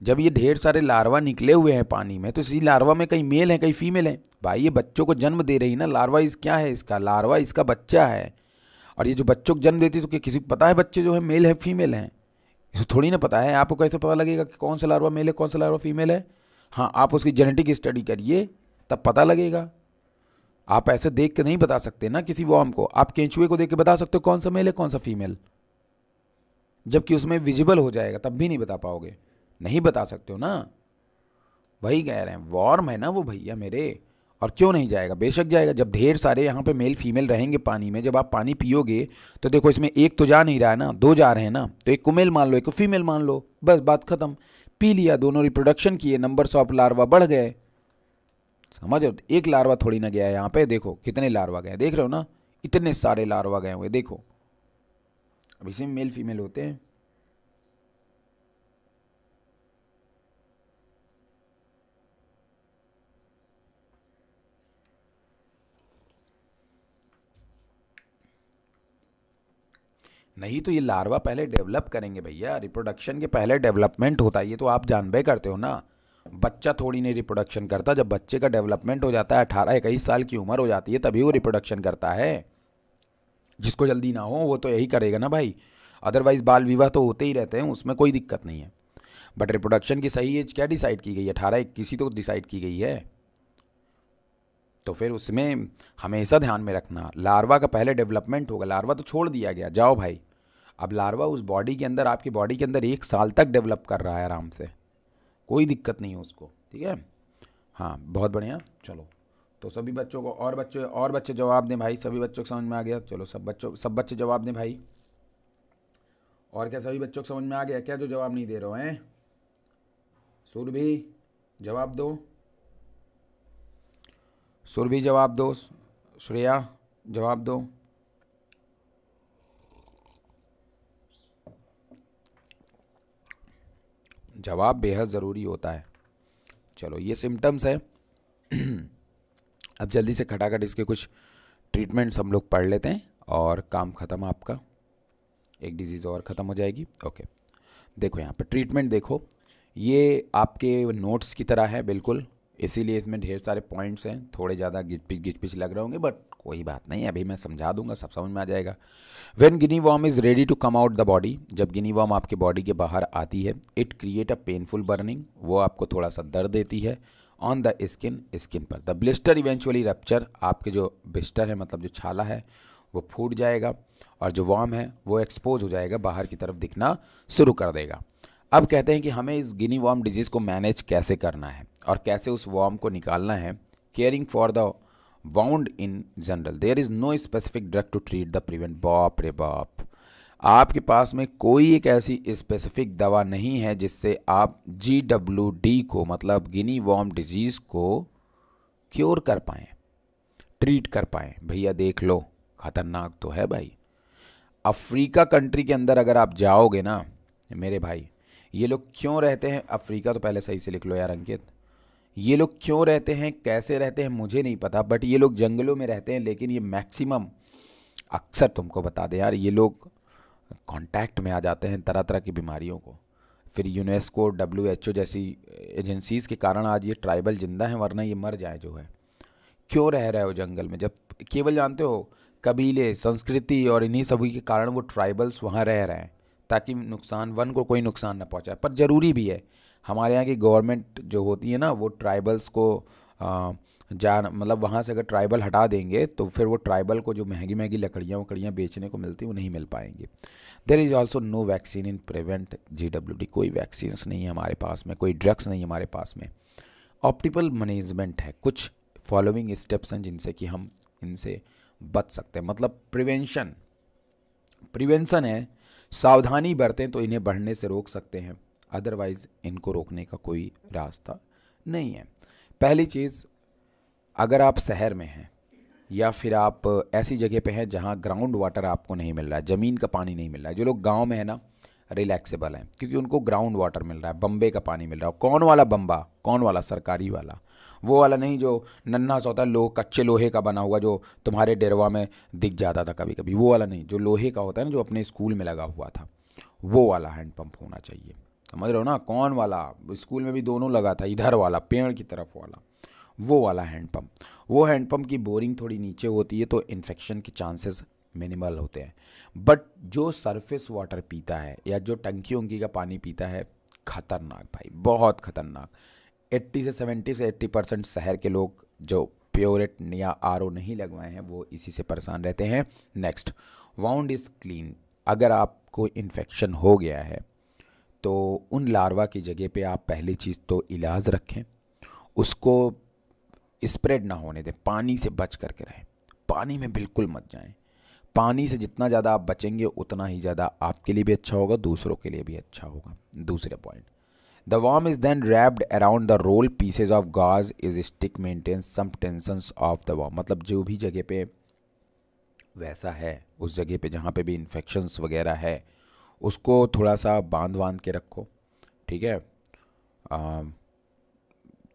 जब ये ढेर सारे लार्वा निकले हुए हैं पानी में तो इसी लार्वा में कई मेल हैं कई फीमेल हैं भाई ये बच्चों को जन्म दे रही ना लार्वा इस क्या है इसका लार्वा इसका बच्चा है और ये जो बच्चों को जन्म देती है तो क्या किसी को पता है बच्चे जो है मेल है फीमेल हैं इसे थोड़ी ना पता है आपको कैसे पता लगेगा कि कौन सा लार्वा मेल है कौन सा लार्वा फीमेल है हाँ आप उसकी जेनेटिक स्टडी करिए तब पता लगेगा आप ऐसे देख के नहीं बता सकते ना किसी वॉर्म को आप केंचुए को देख के बता सकते हो कौन सा मेल है कौन सा फीमेल जबकि उसमें विजिबल हो जाएगा तब भी नहीं बता पाओगे नहीं बता सकते हो ना वही कह रहे हैं वॉर्म है ना वो भैया मेरे और क्यों नहीं जाएगा बेशक जाएगा जब ढेर सारे यहाँ पे मेल फीमेल रहेंगे पानी में जब आप पानी पियोगे तो देखो इसमें एक तो जा नहीं रहा है ना दो जा रहे हैं ना तो एक को मेल मान लो एक को फीमेल मान लो बस बात खत्म पी लिया दोनों रिप्रोडक्शन किए नंबर्स ऑफ लार्वा बढ़ गए समझ रहे एक लार्वा थोड़ी ना गया है यहाँ पे देखो कितने लार्वा गए देख रहे हो ना इतने सारे लार्वा गए हुए देखो अब इसी में मेल फीमेल होते हैं नहीं तो ये लार्वा पहले डेवलप करेंगे भैया रिप्रोडक्शन के पहले डेवलपमेंट होता है ये तो आप जानबे करते हो ना बच्चा थोड़ी नहीं रिप्रोडक्शन करता जब बच्चे का डेवलपमेंट हो जाता है अठारह इक्कीस साल की उम्र हो जाती है तभी वो रिप्रोडक्शन करता है जिसको जल्दी ना हो वो तो यही करेगा ना भाई अदरवाइज़ बाल विवाह तो होते ही रहते हैं उसमें कोई दिक्कत नहीं है बट रिप्रोडक्शन की सही एज क्या डिसाइड की गई है अठारह इक्कीस ही तो डिसाइड की गई है तो फिर उसमें हमेशा ध्यान में रखना लार्वा का पहले डेवलपमेंट होगा लार्वा तो छोड़ दिया गया जाओ भाई अब लार्वा उस बॉडी के अंदर आपकी बॉडी के अंदर एक साल तक डेवलप कर रहा है आराम से कोई दिक्कत नहीं है उसको ठीक है हाँ बहुत बढ़िया चलो तो सभी बच्चों को और बच्चों और बच्चे जवाब दें भाई सभी बच्चों को समझ में आ गया चलो सब बच्चों सब बच्चे जवाब दें भाई और क्या सभी बच्चों को समझ में आ गया क्या जो जवाब नहीं दे रहे हैं सुर भी जवाब दो सुर भी जवाब दो श्रेया जवाब दो जवाब बेहद ज़रूरी होता है चलो ये सिम्टम्स हैं (clears throat) अब जल्दी से खटाखट इसके कुछ ट्रीटमेंट्स हम लोग पढ़ लेते हैं और काम ख़त्म आपका एक डिजीज़ और ख़त्म हो जाएगी ओके देखो यहाँ पर ट्रीटमेंट देखो ये आपके नोट्स की तरह है बिल्कुल इसीलिए इसमें ढेर सारे पॉइंट्स हैं थोड़े ज़्यादा गिच पिच लग रहे होंगे बट कोई बात नहीं अभी मैं समझा दूंगा सब समझ में आ जाएगा when guinea worm is ready to come out the body जब गिनी वॉम आपके बॉडी के बाहर आती है it create a painful burning वो आपको थोड़ा सा दर्द देती है ऑन द स्किन स्किन पर द ब्लिस्टर इवेंचुअली रप्चर आपके जो ब्लिस्टर है मतलब जो छाला है वो फूट जाएगा और जो वॉम है वो एक्सपोज हो जाएगा बाहर की तरफ दिखना शुरू कर देगा अब कहते हैं कि हमें इस गिनी वॉम डिजीज़ को मैनेज कैसे करना है और कैसे उस वॉम को निकालना है caring for the wound in general there is no specific drug to treat the prevent बॉप रे बॉप आपके पास में कोई एक ऐसी स्पेसिफिक दवा नहीं है जिससे आप जी डब्ल्यू डी को मतलब गिनी वॉम डिजीज़ को क्योर कर पाएँ ट्रीट कर पाएँ भैया देख लो ख़तरनाक तो है भाई अफ्रीका कंट्री के अंदर अगर आप जाओगे ना मेरे भाई ये लोग क्यों रहते हैं अफ्रीका तो पहले सही से लिख लो यार अंकित ये लोग क्यों रहते हैं कैसे रहते हैं मुझे नहीं पता बट ये लोग जंगलों में रहते हैं लेकिन ये मैक्सिमम अक्सर तुमको बता दें यार ये लोग कांटेक्ट में आ जाते हैं तरह तरह की बीमारियों को फिर यूनेस्को डब्ल्यू एच ओ जैसी एजेंसीज़ के कारण आज ये ट्राइबल जिंदा हैं वरना ये मर जाए जो है क्यों रह रहे हो जंगल में जब केवल जानते हो कबीले संस्कृति और इन्हीं सभी के कारण वो ट्राइबल्स वहाँ रह रहे हैं ताकि नुकसान वन को कोई नुकसान ना पहुँचाए पर ज़रूरी भी है हमारे यहाँ की गवर्नमेंट जो होती है ना वो ट्राइबल्स को जान मतलब वहाँ से अगर ट्राइबल हटा देंगे तो फिर वो ट्राइबल को जो महंगी महंगी लकड़ियाँ वकड़ियाँ बेचने को मिलती वो नहीं मिल पाएंगे there is also no vaccine in prevent G W D कोई वैक्सीन नहीं है हमारे पास में कोई ड्रग्स नहीं हमारे पास में ऑप्टिकल मैनेजमेंट है कुछ फॉलोइंग स्टेप्स हैं जिनसे कि हम इनसे बच सकते हैं मतलब प्रिवेंशन प्रिवेंशन है सावधानी बरतें तो इन्हें बढ़ने से रोक सकते हैं अदरवाइज़ इनको रोकने का कोई रास्ता नहीं है पहली चीज़ अगर आप शहर में हैं या फिर आप ऐसी जगह पे हैं जहाँ ग्राउंड वाटर आपको नहीं मिल रहा है ज़मीन का पानी नहीं मिल रहा है जो लोग गांव में है ना रिलैक्सेबल हैं क्योंकि उनको ग्राउंड वाटर मिल रहा है बम्बे का पानी मिल रहा है कौन वाला बम्बा कौन वाला सरकारी वाला वो वाला नहीं जो नन्हा सा होता है लो कच्चे लोहे का बना हुआ जो तुम्हारे डेरवा में दिख जाता था कभी कभी वो वाला नहीं जो लोहे का होता है ना जो अपने स्कूल में लगा हुआ था वो वाला हैंडपम्प होना चाहिए समझ रहे हो ना कौन वाला स्कूल में भी दोनों लगा था इधर वाला पेड़ की तरफ वाला वो वाला हैंडपम्प वो हैंडपम्प की बोरिंग थोड़ी नीचे होती है तो इन्फेक्शन के चांसेस मिनिमल होते हैं बट जो सरफेस वाटर पीता है या जो टंकी उंकी का पानी पीता है खतरनाक भाई बहुत खतरनाक 80 से 70 से 80 परसेंट शहर के लोग जो प्योरेट या आर नहीं लगवाए हैं वो इसी से परेशान रहते हैं नेक्स्ट वाउंड इज़ क्लीन अगर आपको इन्फेक्शन हो गया है तो उन लार्वा की जगह पे आप पहली चीज़ तो इलाज रखें उसको स्प्रेड ना होने दें पानी से बच करके रहें पानी में बिल्कुल मत जाएं पानी से जितना ज़्यादा आप बचेंगे उतना ही ज़्यादा आपके लिए भी अच्छा होगा दूसरों के लिए भी अच्छा होगा दूसरे point the worm is then wrapped around the roll pieces of gauze is stick maintain some tensions of the worm मतलब जो भी जगह पे वैसा है उस जगह पे जहाँ पे भी इन्फेक्शंस वगैरह है उसको थोड़ा सा बांध बांध के रखो ठीक है आ,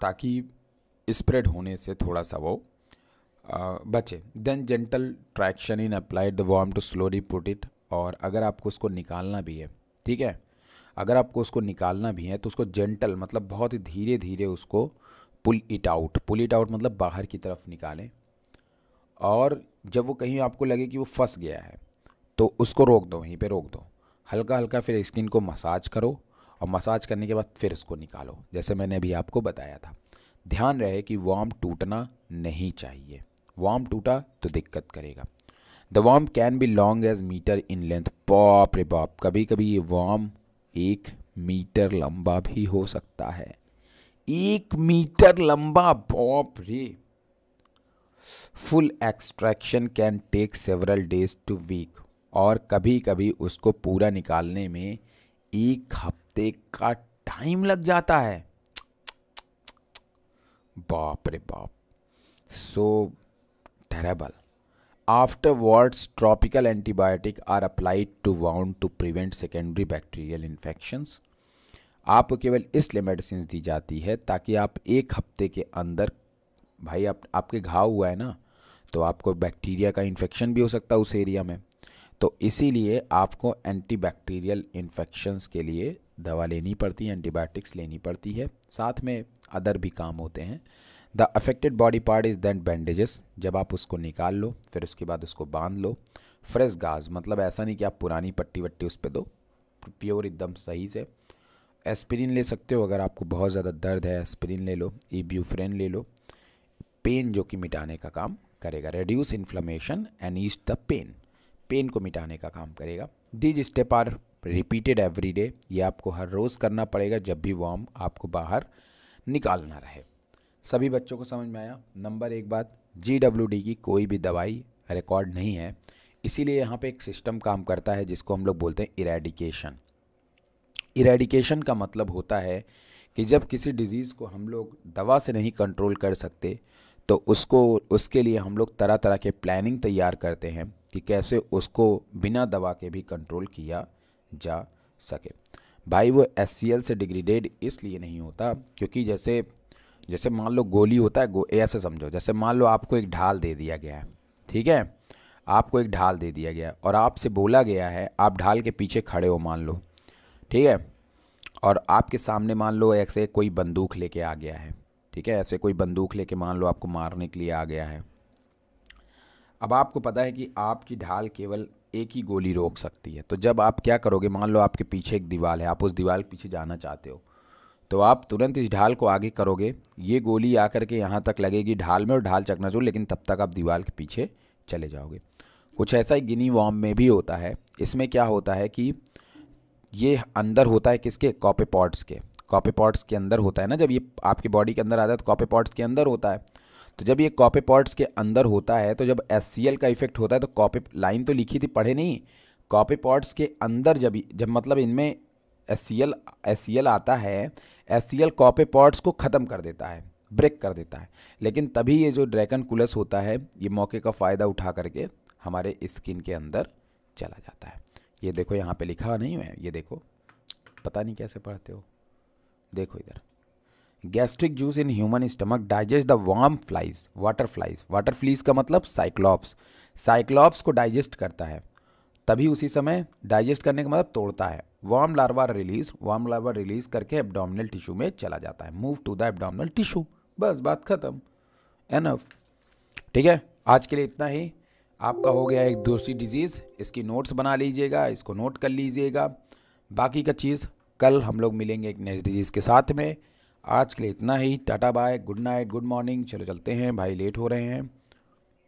ताकि स्प्रेड होने से थोड़ा सा वो आ, बचे then gentle traction in applied the worm to slowly put it और अगर आपको उसको निकालना भी है ठीक है अगर आपको उसको निकालना भी है तो उसको जेंटल मतलब बहुत ही धीरे धीरे उसको pull it out pull it out मतलब बाहर की तरफ निकालें और जब वो कहीं आपको लगे कि वो फंस गया है तो उसको रोक दो वहीं पे रोक दो हल्का हल्का फिर स्किन को मसाज करो और मसाज करने के बाद फिर उसको निकालो जैसे मैंने अभी आपको बताया था ध्यान रहे कि वाम टूटना नहीं चाहिए वाम टूटा तो दिक्कत करेगा the worm can be long as meter in length पॉप रे पॉप कभी कभी ये वाम एक मीटर लंबा भी हो सकता है एक मीटर लंबा पॉप रे full extraction can take several days to week और कभी कभी उसको पूरा निकालने में एक हफ्ते का टाइम लग जाता है बाप रे बाप so terrible words tropical antibiotic are applied to wound to prevent secondary bacterial infections आपको केवल इसलिए मेडिसिन दी जाती है ताकि आप एक हफ्ते के अंदर भाई आप आपके घाव हुआ है ना तो आपको बैक्टीरिया का इन्फेक्शन भी हो सकता है उस एरिया में तो इसीलिए आपको एंटीबैक्टीरियल इन्फेक्शंस के लिए दवा लेनी पड़ती है एंटीबायोटिक्स लेनी पड़ती है साथ में अदर भी काम होते हैं the affected body part is then bandages जब आप उसको निकाल लो फिर उसके बाद उसको बांध लो फ्रेश गाज मतलब ऐसा नहीं कि आप पुरानी पट्टी वट्टी उस पर दो प्योर एकदम सही से एस्पिरिन ले सकते हो अगर आपको बहुत ज़्यादा दर्द है एस्पिरिन ले लो ईब्यूफ्रेन ले लो पेन जो कि मिटाने का काम करेगा reduce inflammation and ease the pain pain को मिटाने का काम करेगा these step are repeated every day ये आपको हर रोज़ करना पड़ेगा जब भी वॉर्म आपको बाहर निकालना रहे सभी बच्चों को समझ में आया नंबर एक बात जी डब्ल्यू डी की कोई भी दवाई रिकॉर्ड नहीं है इसीलिए यहाँ पे एक सिस्टम काम करता है जिसको हम लोग बोलते हैं इरेडिकेशन इरेडिकेशन का मतलब होता है कि जब किसी डिज़ीज़ को हम लोग दवा से नहीं कंट्रोल कर सकते तो उसको उसके लिए हम लोग तरह तरह के प्लानिंग तैयार करते हैं कि कैसे उसको बिना दवा के भी कंट्रोल किया जा सके भाई वो एस से डिग्रेडेड इसलिए नहीं होता क्योंकि जैसे जैसे मान लो गोली होता है गो ऐसे समझो जैसे मान लो आपको एक ढाल दे दिया गया है ठीक है आपको एक ढाल दे दिया गया है और आपसे बोला गया है आप ढाल के पीछे खड़े हो मान लो ठीक है और आपके सामने मान लो ऐसे कोई बंदूक लेके आ गया है ठीक है ऐसे कोई बंदूक लेके मान लो आपको मारने के लिए आ गया है अब आपको पता है कि आपकी ढाल केवल एक ही गोली रोक सकती है तो जब आप क्या करोगे मान लो आपके पीछे एक दीवार है आप उस दीवार के पीछे जाना चाहते हो तो आप तुरंत इस ढाल को आगे करोगे ये गोली आकर के यहाँ तक लगेगी ढाल में और ढाल चकना जो लेकिन तब तक आप दीवार के पीछे चले जाओगे कुछ ऐसा ही गिनी वॉम में भी होता है इसमें क्या होता है कि ये अंदर होता है किसके कॉपी पॉट्स के कॉपी पॉट्स के अंदर होता है ना जब ये आपके बॉडी के अंदर आता है तो कॉपे पॉट्स के अंदर होता है तो जब ये कॉपी पॉट्स के अंदर होता है तो जब एस का इफेक्ट होता है तो कॉपी लाइन तो लिखी थी पढ़े नहीं कॉपी पॉट्स के अंदर जब जब मतलब इनमें एस सी आता है एस सी कॉपी पॉट्स को ख़त्म कर देता है ब्रेक कर देता है लेकिन तभी ये जो ड्रैगन कुलस होता है ये मौके का फ़ायदा उठा करके हमारे स्किन के अंदर चला जाता है ये देखो यहाँ पे लिखा नहीं है ये देखो पता नहीं कैसे पढ़ते हो देखो इधर gastric juice in human stomach digest the worm flies water flies water fleas का मतलब साइक्लॉप्स साइक्लॉप्स को डाइजेस्ट करता है तभी उसी समय डाइजेस्ट करने का मतलब तोड़ता है worm larva release worm larva release करके एब्डोमिनल टिश्यू में चला जाता है move to the abdominal tissue बस बात खत्म एनफ ठीक है आज के लिए इतना ही आपका हो गया एक दूसरी डिजीज़ इसकी नोट्स बना लीजिएगा इसको नोट कर लीजिएगा बाकी का चीज़ कल हम लोग मिलेंगे एक नेक्स्ट डिजीज़ के साथ में आज के लिए इतना ही tata bye good night good morning चलो चलते हैं भाई लेट हो रहे हैं